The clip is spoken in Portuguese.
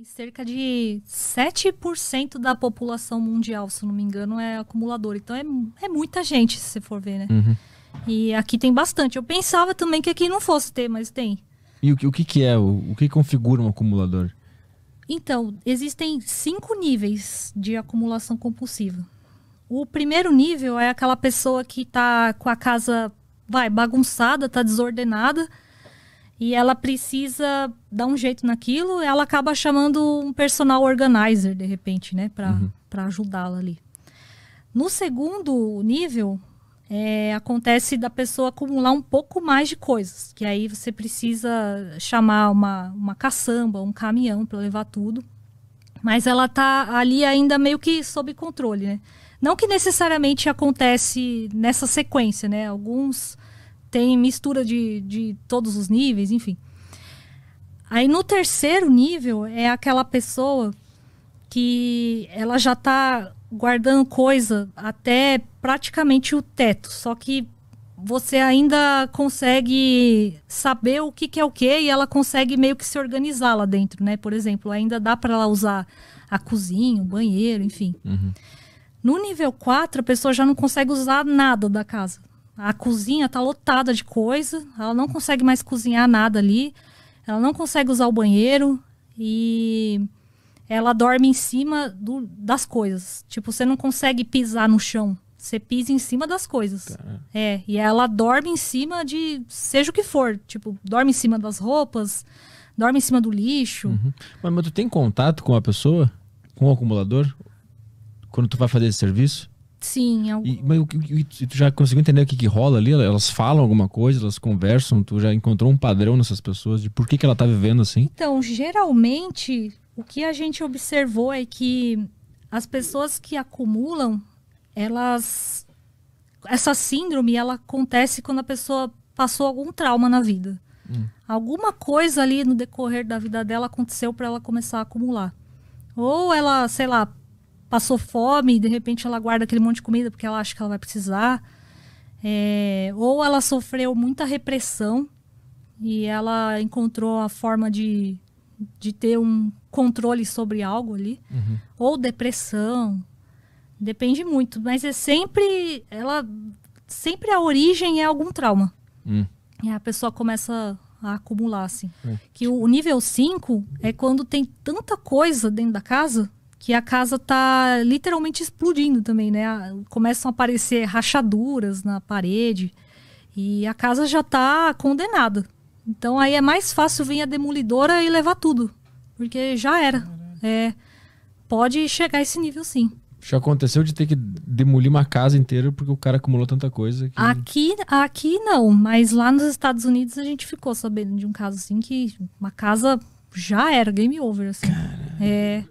Em cerca de 7% da população mundial, se não me engano, é acumulador. Então é, é muita gente, se você for ver, né? Uhum. E aqui tem bastante. Eu pensava também que aqui não fosse ter, mas tem. E o, o que, que é? O, o que configura um acumulador? Então, existem cinco níveis de acumulação compulsiva. O primeiro nível é aquela pessoa que está com a casa vai bagunçada, está desordenada, e ela precisa dar um jeito naquilo, ela acaba chamando um personal organizer, de repente, né? Para uhum. ajudá-la ali. No segundo nível, é, acontece da pessoa acumular um pouco mais de coisas, que aí você precisa chamar uma, uma caçamba, um caminhão para levar tudo. Mas ela tá ali ainda meio que sob controle, né? Não que necessariamente acontece nessa sequência, né? Alguns tem mistura de, de todos os níveis, enfim. Aí no terceiro nível é aquela pessoa que ela já está guardando coisa até praticamente o teto, só que você ainda consegue saber o que, que é o que e ela consegue meio que se organizar lá dentro, né? Por exemplo, ainda dá para ela usar a cozinha, o banheiro, enfim. Uhum. No nível 4, a pessoa já não consegue usar nada da casa. A cozinha tá lotada de coisa, ela não consegue mais cozinhar nada ali, ela não consegue usar o banheiro e ela dorme em cima do, das coisas. Tipo, você não consegue pisar no chão. Você pisa em cima das coisas. Tá. É, e ela dorme em cima de seja o que for. Tipo, dorme em cima das roupas, dorme em cima do lixo. Uhum. Mas, mas tu tem contato com a pessoa? Com o acumulador? Quando tu vai fazer esse serviço? Sim, algum... É e, mas e, tu já conseguiu entender o que, que rola ali? Elas falam alguma coisa, elas conversam, tu já encontrou um padrão nessas pessoas de por que, que ela tá vivendo assim? Então, geralmente, o que a gente observou é que as pessoas que acumulam, elas. Essa síndrome ela acontece quando a pessoa passou algum trauma na vida. Hum. Alguma coisa ali no decorrer da vida dela aconteceu para ela começar a acumular. Ou ela, sei lá, passou fome e de repente ela guarda aquele monte de comida porque ela acha que ela vai precisar. É, ou ela sofreu muita repressão e ela encontrou a forma de, de ter um controle sobre algo ali. Uhum. Ou depressão. Depende muito. Mas é sempre. Ela. Sempre a origem é algum trauma. Hum. E a pessoa começa a acumular, assim. É. Que o, o nível 5 é quando tem tanta coisa dentro da casa que a casa está literalmente explodindo também, né? Começam a aparecer rachaduras na parede e a casa já está condenada. Então aí é mais fácil vir a demolidora e levar tudo, porque já era. É, pode chegar a esse nível sim. Já aconteceu de ter que demolir uma casa inteira porque o cara acumulou tanta coisa? Que... Aqui, aqui não, mas lá nos Estados Unidos a gente ficou sabendo de um caso assim que uma casa já era, game over. Assim. É.